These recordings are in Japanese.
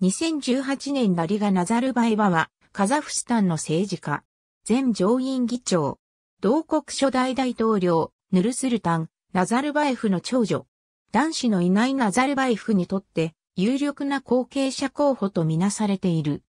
2018年ダリガ・ナザルバエバは、カザフスタンの政治家、前上院議長、同国初代大統領、ヌルスルタン、ナザルバエフの長女、男子のいないナザルバエフにとって、有力な後継者候補とみなされている。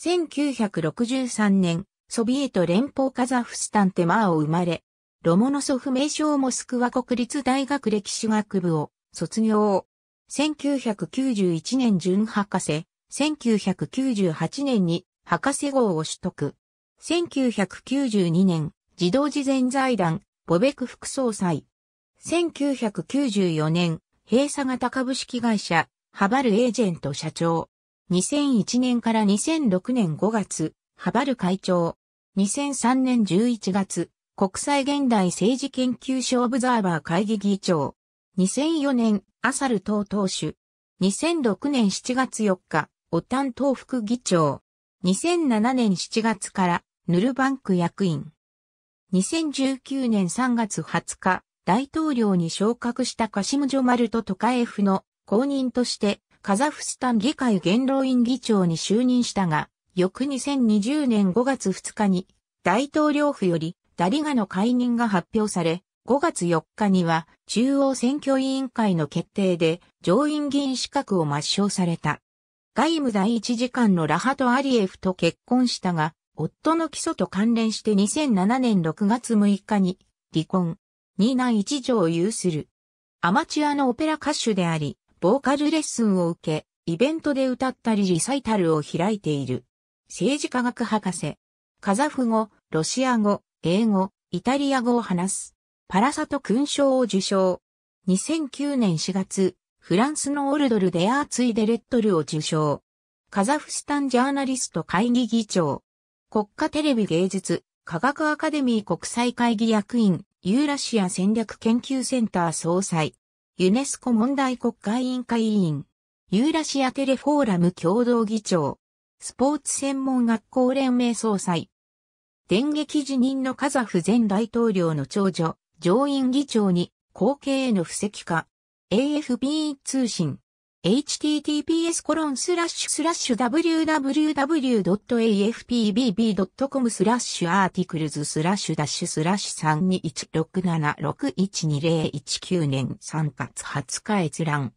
1963年、ソビエト連邦カザフスタンテマーを生まれ、ロモノソフ名称モスクワ国立大学歴史学部を卒業。1991年準博士、1998年に博士号を取得。1992年、自動事前財団、ボベク副総裁。1994年、閉鎖型株式会社、ハバルエージェント社長。2001年から2006年5月、ハバル会長。2003年11月、国際現代政治研究所オブザーバー会議議長。2004年、アサル党党首。2006年7月4日、オタン党副議長。2007年7月からヌルバンク役員。2019年3月20日、大統領に昇格したカシムジョマルト・トカエフの後任としてカザフスタン議会元老院議長に就任したが、翌2020年5月2日に大統領府よりダリガの解任が発表され、5月4日には中央選挙委員会の決定で上院議員資格を抹消された。外務第一次官のラハト・アリエフと結婚したが、夫の基礎と関連して2007年6月6日に離婚。二男一女を有する。アマチュアのオペラ歌手であり、ボーカルレッスンを受け、イベントで歌ったりリサイタルを開いている。政治科学博士。カザフ語、ロシア語、英語、イタリア語を話す。パラサト勲章を受章。2009年4月、フランスのオルドルでアーツイデレットルを受賞。カザフスタンジャーナリスト会議議長。国家テレビ芸術、科学アカデミー国際会議役員、ユーラシア戦略研究センター総裁。ユネスコ問題国会委員会委員。ユーラシアテレフォーラム共同議長。スポーツ専門学校連盟総裁。電撃辞任のカザフ前大統領の長女、上院議長に後継への布石化。AFP 通信。https コロンスラッシュスラッシュ www.afpbb.com スラッシュアーティクルズスラッシュダッシュスラッシュ3216761201 9年3月20日閲覧。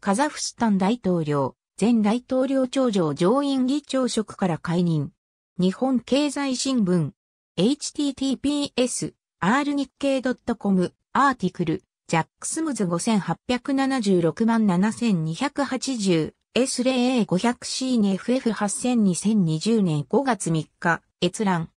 カザフスタン大統領、前大統領長女上院議長職から解任。日本経済新聞。https r 日経 .com アーティクルジャックスムズ5876万 7280S0A500C ネ。FF80002020 年5月3日閲覧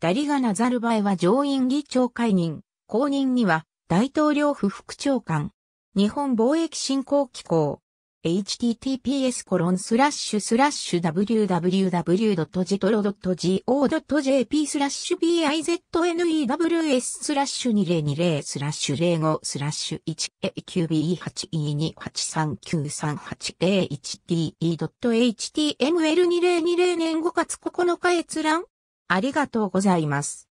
ダリガナザルバエは上院議長解任後任には大統領府副長官日本貿易振興機構 https://www.jtoro.go.jp スラッシュ b i z n e w s スラッシュ2020スラッシュ05スラッシュ1 a q b 8 e 2 8 3 9 3 3 8 0 1 t h t m l 2 0 2 0年5月9日閲覧ありがとうございます。